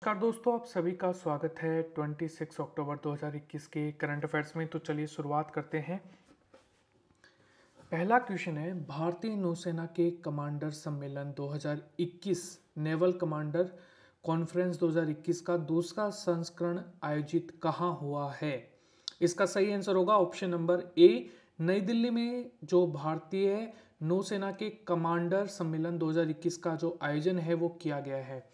नमस्कार दोस्तों आप सभी का स्वागत है 26 अक्टूबर 2021 के करंट अफेयर्स में तो चलिए शुरुआत करते हैं पहला क्वेश्चन है भारतीय नौसेना के कमांडर सम्मेलन 2021 नेवल कमांडर कॉन्फ्रेंस 2021 का दूसरा संस्करण आयोजित कहाँ हुआ है इसका सही आंसर होगा ऑप्शन नंबर ए नई दिल्ली में जो भारतीय नौसेना के कमांडर सम्मेलन 2021 का जो आयोजन है वो किया गया है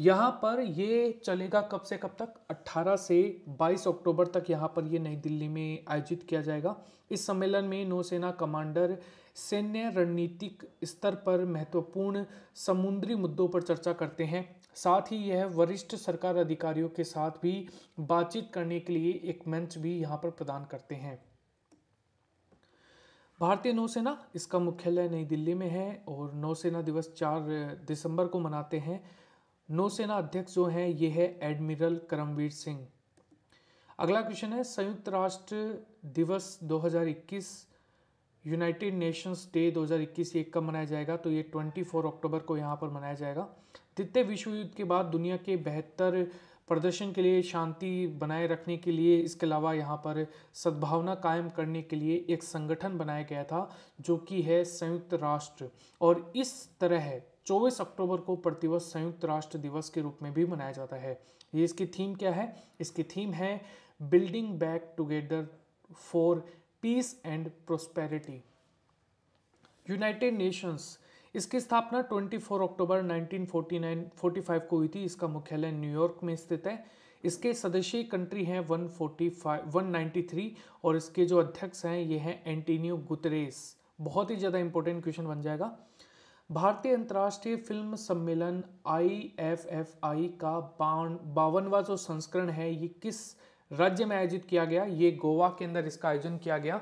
यहाँ पर ये चलेगा कब से कब तक 18 से 22 अक्टूबर तक यहाँ पर ये नई दिल्ली में आयोजित किया जाएगा इस सम्मेलन में नौसेना कमांडर सैन्य रणनीतिक स्तर पर महत्वपूर्ण समुद्री मुद्दों पर चर्चा करते हैं साथ ही यह वरिष्ठ सरकार अधिकारियों के साथ भी बातचीत करने के लिए एक मंच भी यहाँ पर प्रदान करते हैं भारतीय नौसेना इसका मुख्यालय नई दिल्ली में है और नौसेना दिवस चार दिसंबर को मनाते हैं नौसेना अध्यक्ष जो हैं ये है एडमिरल करमवीर सिंह अगला क्वेश्चन है संयुक्त राष्ट्र दिवस 2021 यूनाइटेड नेशंस डे 2021 ये कब मनाया जाएगा तो ये 24 अक्टूबर को यहाँ पर मनाया जाएगा द्वितीय विश्व युद्ध के बाद दुनिया के बेहतर प्रदर्शन के लिए शांति बनाए रखने के लिए इसके अलावा यहाँ पर सद्भावना कायम करने के लिए एक संगठन बनाया गया था जो कि है संयुक्त राष्ट्र और इस तरह चौबीस अक्टूबर को प्रतिवर्ष संयुक्त राष्ट्र दिवस के रूप में भी मनाया जाता है ये इसकी थीम क्या है इसकी थीम है building back together for peace and prosperity United Nations इसकी स्थापना 24 अक्टूबर 1949 45 को हुई थी इसका मुख्यालय न्यूयॉर्क में स्थित है इसके सदस्यीय कंट्री हैं 145 193 और इसके जो अध्यक्ष हैं ये हैं एंटीनियो गुतरेस बहुत ही ज़्यादा इंपॉर्टेंट क्वेश्चन बन जाएगा भारतीय अंतर्राष्ट्रीय फिल्म सम्मेलन आई का बावनवा जो संस्करण है ये किस राज्य में आयोजित किया गया ये गोवा के अंदर इसका आयोजन किया गया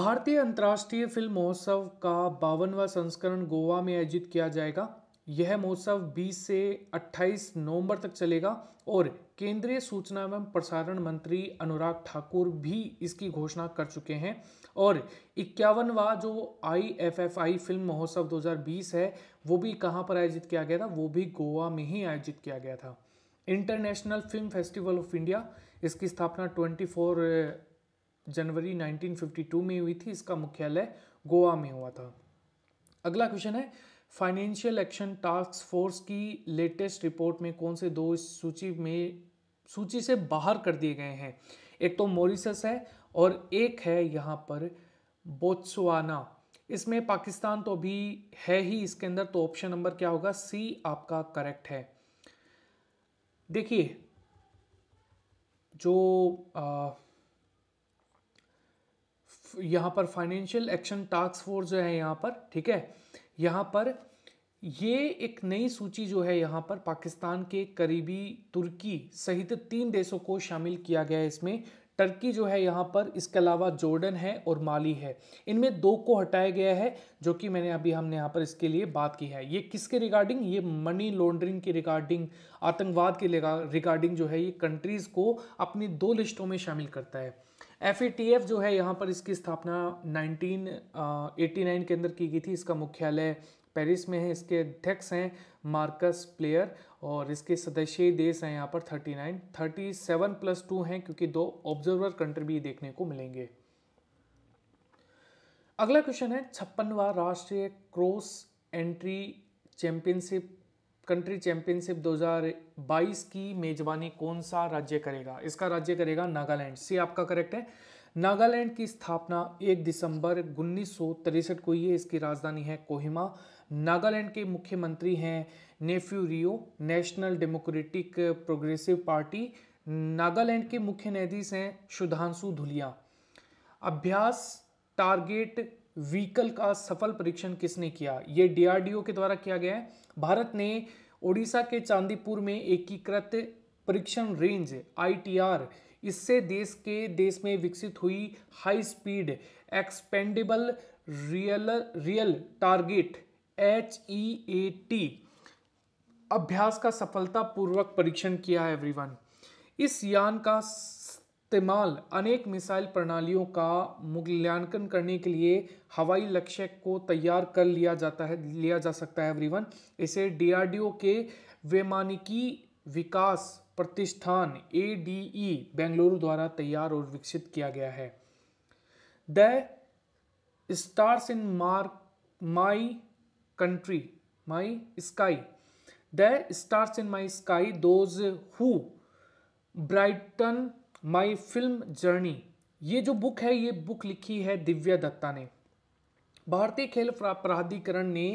भारतीय अंतर्राष्ट्रीय फिल्म महोत्सव का बावनवा संस्करण गोवा में आयोजित किया जाएगा यह महोत्सव 20 से 28 नवंबर तक चलेगा और केंद्रीय सूचना एवं प्रसारण मंत्री अनुराग ठाकुर भी इसकी घोषणा कर चुके हैं और इक्यावनवा जो I F F I film महोत्सव 2020 है वो भी कहाँ पर आयोजित किया गया था वो भी गोवा में ही आयोजित किया गया था International Film Festival of India इसकी स्थापना 24 जनवरी 1952 में हुई थी इसका मुख्यालय गोवा में हुआ था अगला क्वेश्चन है फाइनेंशियल एक्शन टास्क फोर्स की लेटेस्ट रिपोर्ट में कौन से दो सूची में सूची से बाहर कर दिए गए हैं एक तो मॉरिसस है और एक है यहाँ पर बोत्सुआना इसमें पाकिस्तान तो अभी है ही इसके अंदर तो ऑप्शन नंबर क्या होगा सी आपका करेक्ट है देखिए जो आ, यहाँ पर फाइनेंशियल एक्शन टास्क फोर्स जो है यहाँ पर ठीक है यहाँ पर ये एक नई सूची जो है यहाँ पर पाकिस्तान के करीबी तुर्की सहित तीन देशों को शामिल किया गया है इसमें टर्की जो है यहाँ पर इसके अलावा जॉर्डन है और माली है इनमें दो को हटाया गया है जो कि मैंने अभी हमने यहाँ पर इसके लिए बात की है ये किसके रिगार्डिंग ये मनी लॉन्ड्रिंग के रिगार्डिंग आतंकवाद के रिगार्डिंग जो है ये कंट्रीज़ को अपनी दो लिस्टों में शामिल करता है एफ जो है यहाँ पर इसकी स्थापना 1989 के अंदर की गई थी इसका मुख्यालय पेरिस में है इसके अध्यक्ष हैं मार्कस प्लेयर और इसके सदस्य देश हैं यहाँ पर 39 37 प्लस टू हैं क्योंकि दो ऑब्जर्वर कंट्री भी देखने को मिलेंगे अगला क्वेश्चन है छप्पनवा राष्ट्रीय cross country championship country championship 2022 की मेजबानी कौन सा राज्य करेगा इसका राज्य करेगा नागालैंड सी आपका करेक्ट है नागालैंड की स्थापना 1 दिसंबर उन्नीस को ये इसकी राजधानी है कोहिमा नागालैंड के मुख्यमंत्री हैं Neiphiu Rio National Democratic Progressive Party Nagaland के मुख्य न्यायाधीश हैं सुधांशु धुलिया अभ्यास टारगेट व्हीकल का सफल परीक्षण किसने किया ये डीआरडीओ के द्वारा किया गया है भारत ने ओडिशा के चांदीपुर में एकीकृत परीक्षण रेंज आईटीआर टी इससे देश के देश में विकसित हुई high speed expendable real real target H E A T अभ्यास का सफलतापूर्वक परीक्षण किया है एवरीवन इस यान का इस्तेमाल अनेक मिसाइल प्रणालियों का मूल्यांकन करने के लिए हवाई लक्ष्य को तैयार कर लिया जाता है लिया जा सकता है एवरीवन इसे डीआरडीओ के वैमानिकी विकास प्रतिष्ठान ए डी ई बेंगलुरु द्वारा तैयार और विकसित किया गया है द स्टार्स इन मार my country my sky the stars in my sky those who brighten my film journey ये जो बुक है ये बुक लिखी है दिव्या दत्ता ने भारतीय खेल प्राधिकरण ने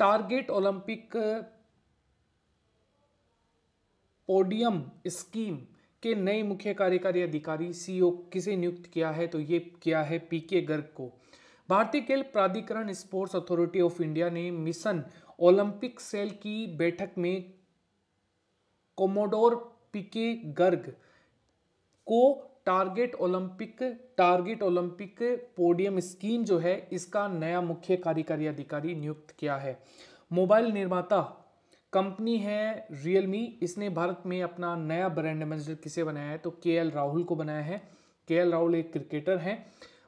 टारगेट ओलंपिक ओडियम स्कीम के नए मुख्य कार्यकारी अधिकारी सीईओ किसे नियुक्त किया है तो ये किया है पीके गर्ग को भारतीय खेल प्राधिकरण स्पोर्ट्स अथॉरिटी ऑफ इंडिया ने मिशन ओलंपिक सेल की बैठक में कोमोडोर पीके गर्ग को target Olympic target Olympic podium scheme जो है इसका नया मुख्य कार्यकारी अधिकारी नियुक्त किया है मोबाइल निर्माता कंपनी है रियलमी इसने भारत में अपना नया ब्रांड एम्बेसडर किसे बनाया है तो के एल राहुल को बनाया है के एल राहुल एक क्रिकेटर हैं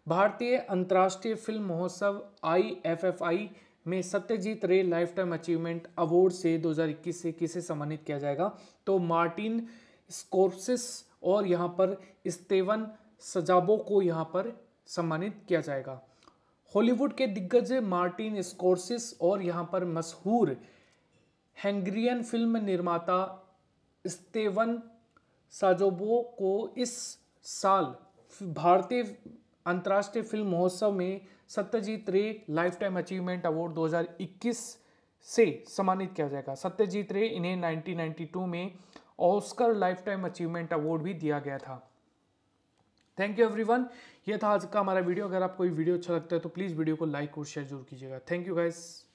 भारतीय अंतर्राष्ट्रीय फिल्म महोत्सव आई एफ एफ आई में सत्यजीत रे लाइफ टाइम अचीवमेंट अवार्ड से 2021 से किसे सम्मानित किया जाएगा तो मार्टिन स्कोर्सिस और यहाँ पर स्टेवन सजाबो को यहाँ पर सम्मानित किया जाएगा हॉलीवुड के दिग्गज मार्टिन स्कोर्सिस और यहाँ पर मशहूर हंगरियन फिल्म निर्माता स्तेवन साजोबो को इस साल भारतीय अंतर्राष्ट्रीय फिल्म महोत्सव में सत्यजीत रे लाइफ टाइम अचीवमेंट अवार्ड 2021 से सम्मानित किया जाएगा सत्यजीत रे इन्हें 1992 में Oscar lifetime achievement award भी दिया गया था थैंक यू एवरीवन ये था आज का हमारा वीडियो अगर आपको ये वीडियो अच्छा लगता है तो प्लीज़ वीडियो को लाइक और शेयर जरूर कीजिएगा थैंक यू गाइज़